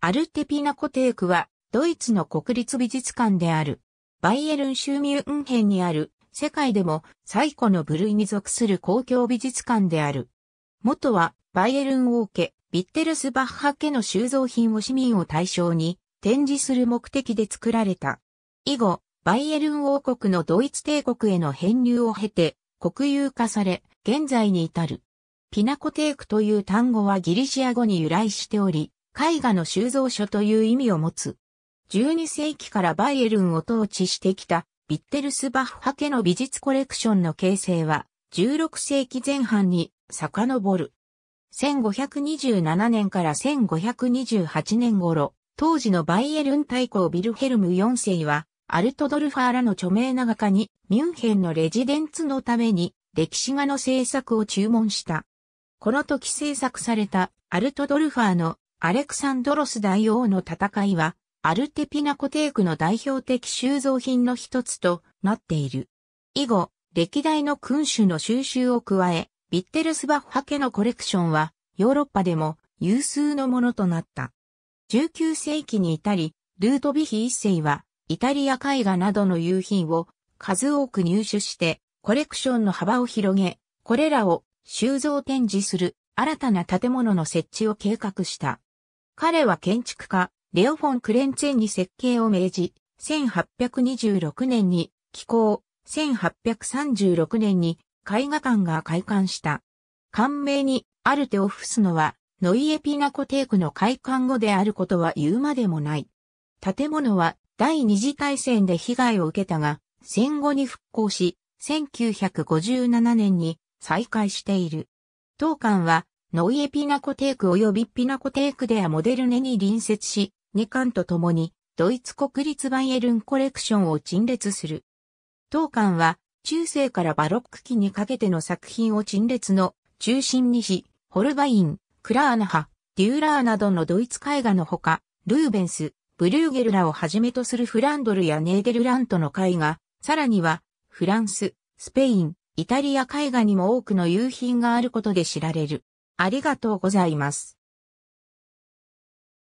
アルテピナコテークは、ドイツの国立美術館である、バイエルン州ミュンヘンにある、世界でも最古の部類に属する公共美術館である。元は、バイエルン王家、ビッテルスバッハ家の収蔵品を市民を対象に展示する目的で作られた。以後、バイエルン王国のドイツ帝国への編入を経て、国有化され、現在に至る。ピナコテークという単語はギリシア語に由来しており、絵画の収蔵所という意味を持つ。12世紀からバイエルンを統治してきたビッテルスバッハ家の美術コレクションの形成は16世紀前半に遡る。1527年から1528年頃、当時のバイエルン大公ビルヘルム4世は、アルトドルファーらの著名な画家に、ミュンヘンのレジデンツのために、歴史画の制作を注文した。この時制作されたアルトドルファーのアレクサンドロス大王の戦いは、アルテピナコテークの代表的収蔵品の一つとなっている。以後、歴代の君主の収集を加え、ビッテルスバッハ家のコレクションは、ヨーロッパでも有数のものとなった。19世紀に至り、ルートビヒ一世は、イタリア絵画などの遊品を数多く入手して、コレクションの幅を広げ、これらを収蔵展示する新たな建物の設置を計画した。彼は建築家、レオフォン・クレンツェンに設計を命じ、1826年に寄港、1836年に絵画館が開館した。感名にある手をフすのは、ノイエピナコテークの開館後であることは言うまでもない。建物は第二次大戦で被害を受けたが、戦後に復興し、1957年に再開している。当館はノイエピナコテーク及びピナコテークデアモデルネに隣接し、2巻とともに、ドイツ国立バイエルンコレクションを陳列する。当館は、中世からバロック期にかけての作品を陳列の中心にし、ホルバイン、クラーナハ、デューラーなどのドイツ絵画のほか、ルーベンス、ブルーゲルラをはじめとするフランドルやネーデルラントの絵画、さらには、フランス、スペイン、イタリア絵画にも多くの遊品があることで知られる。ありがとうございます。